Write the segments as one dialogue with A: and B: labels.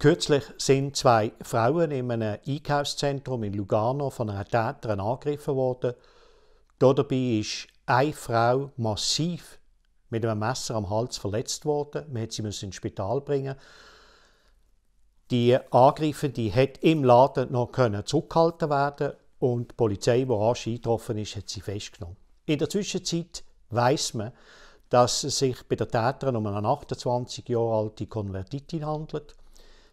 A: Kürzlich sind zwei Frauen in einem Einkaufszentrum in Lugano von einem Täter angegriffen worden. Dabei ist eine Frau massiv mit einem Messer am Hals verletzt worden. Man musste sie ins Spital bringen. Die Angreifende hat im Laden noch können zurückgehalten werden und die Polizei, die rasch eingetroffen ist, hat sie festgenommen. In der Zwischenzeit weiß man, dass es sich bei der Täterin um eine 28 Jahre alte Konvertitin handelt.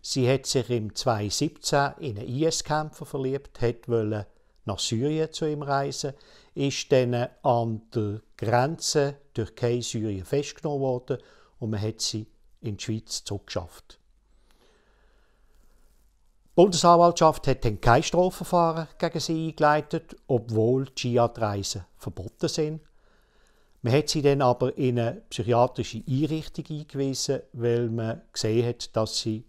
A: Sie hat sich im 2017 in einen IS-Kämpfer verliebt, wollte nach Syrien zu ihm reisen, ist dann an der Grenze Türkei-Syrien festgenommen worden und man hat sie in die Schweiz zurückgeschafft. Die Bundesanwaltschaft hat dann kein Strafverfahren gegen sie eingeleitet, obwohl Dschihad-Reisen verboten sind. Man hat sie dann aber in eine psychiatrische Einrichtung eingewiesen, weil man gesehen hat, dass sie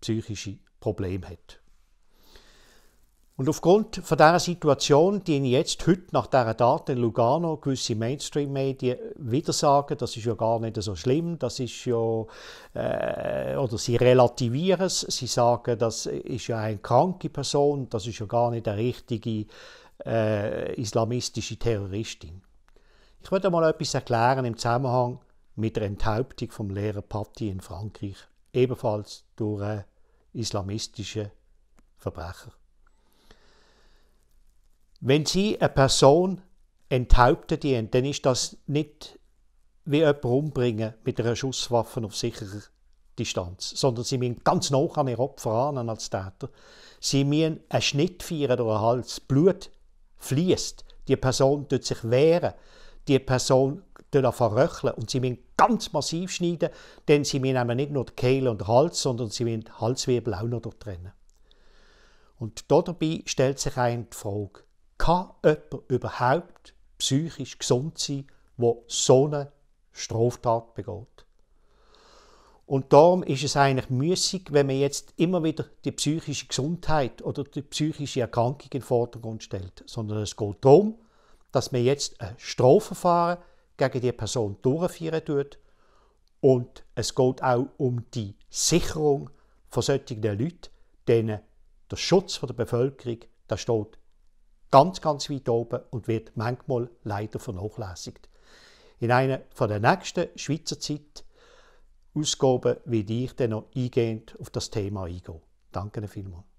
A: psychische Probleme hat. Und aufgrund von dieser Situation, die ich jetzt heute nach dieser Daten in Lugano gewisse Mainstream-Medien wieder sagen, das ist ja gar nicht so schlimm, das ist ja, äh, oder sie relativieren es, sie sagen, das ist ja eine kranke Person, das ist ja gar nicht eine richtige äh, islamistische Terroristin. Ich würde mal etwas erklären im Zusammenhang mit der Enthauptung vom Lehrer Patti in Frankreich ebenfalls durch äh, islamistische Verbrecher. Wenn Sie eine Person enthaupten, dann ist das nicht wie jemanden umbringen mit einer Schusswaffe auf sicherer Distanz, sondern sie müssen ganz nah an ihr Opfer an als Täter. Sie müssen einen Schnitt feiern durch den Hals. Blut fließt. Die Person tut sich wehren. Die Person anfangen Und sie müssen ganz massiv schneiden, denn sie müssen nicht nur die Kehle und den Hals, sondern sie müssen die Halswirbel auch noch trennen. Und dabei stellt sich die Frage, kann jemand überhaupt psychisch gesund sein, der so eine Straftat begeht? Und darum ist es eigentlich müßig, wenn man jetzt immer wieder die psychische Gesundheit oder die psychische Erkrankung in den Vordergrund stellt, sondern es geht darum, dass man jetzt ein Strafverfahren gegen die Person durchführen tut. Und es geht auch um die Sicherung von solchen Leuten, denen der Schutz der Bevölkerung, der steht ganz, ganz weit oben und wird manchmal leider vernachlässigt. In einer von der nächsten Schweizer Zeit Ausgaben werde ich dann noch eingehend auf das Thema eingehen. Danke vielmals.